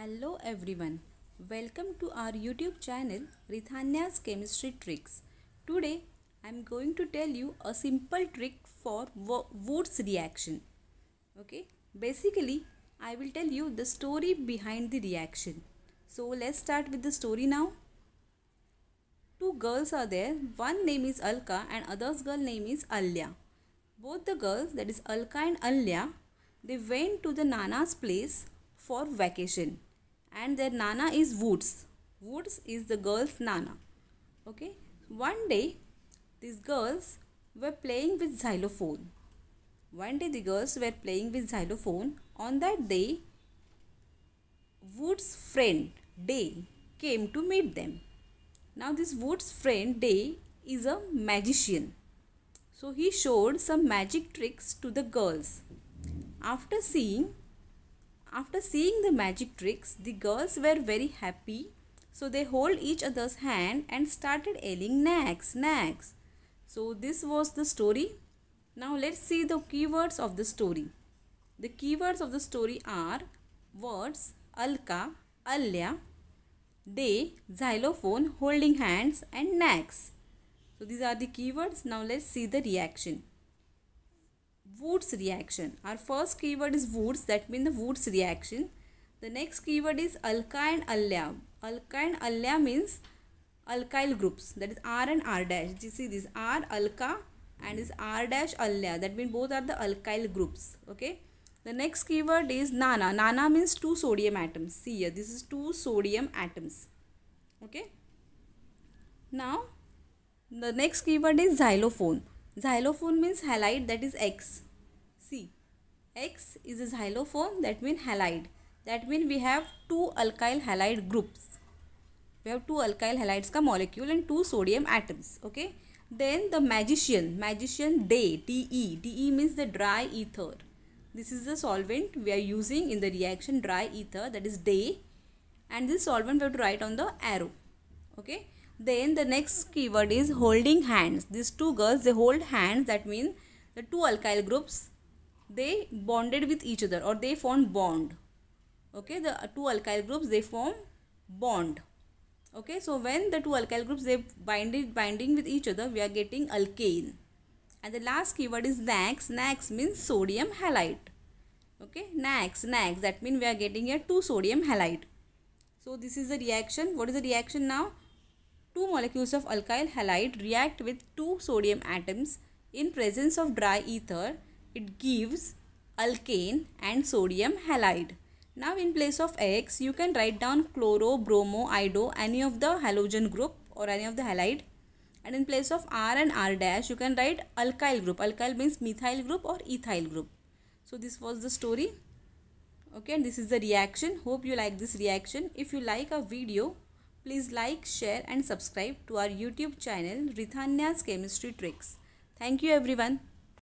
Hello everyone. Welcome to our YouTube channel Rithanya's Chemistry Tricks. Today I am going to tell you a simple trick for Woods reaction. Okay? Basically, I will tell you the story behind the reaction. So let's start with the story now. Two girls are there. One name is Alka and other's girl name is Alya. Both the girls, that is Alka and Alya, they went to the Nana's place for vacation and their nana is Woods. Woods is the girl's nana. Okay. One day, these girls were playing with xylophone. One day, the girls were playing with xylophone. On that day, Woods' friend Day came to meet them. Now, this Woods' friend Day is a magician. So, he showed some magic tricks to the girls. After seeing after seeing the magic tricks, the girls were very happy. So they hold each other's hand and started yelling "Nags, nags!" So this was the story. Now let's see the keywords of the story. The keywords of the story are words Alka, Alya, they, xylophone, holding hands and nags. So these are the keywords. Now let's see the reaction. Woods reaction. Our first keyword is Woods, that means the Woods reaction. The next keyword is alkane allyl. Alkane allyl means alkyl groups, that is R and R dash. You see this R alka and is R dash allyl. That means both are the alkyl groups. Okay. The next keyword is nana. Nana means two sodium atoms. See here, this is two sodium atoms. Okay. Now, the next keyword is xylophone. Xylophone means halide that is X. See, X is a xylophone that means halide. That means we have two alkyl halide groups. We have two alkyl halides ka molecule and two sodium atoms. Okay. Then the magician, magician day, DE. DE means the dry ether. This is the solvent we are using in the reaction dry ether that is day. And this solvent we have to write on the arrow. Okay. Then the next keyword is holding hands. These two girls, they hold hands. That means the two alkyl groups they bonded with each other or they formed bond okay the two alkyl groups they form bond okay so when the two alkyl groups they binded binding with each other we are getting alkane and the last keyword is nax nax means sodium halide okay nax nax that means we are getting here two sodium halide so this is the reaction what is the reaction now two molecules of alkyl halide react with two sodium atoms in presence of dry ether it gives alkane and sodium halide. Now in place of X, you can write down chloro, bromo, iodo, any of the halogen group or any of the halide. And in place of R and R dash, you can write alkyl group. Alkyl means methyl group or ethyl group. So this was the story. Okay, and this is the reaction. Hope you like this reaction. If you like our video, please like, share and subscribe to our YouTube channel Rithanya's Chemistry Tricks. Thank you everyone.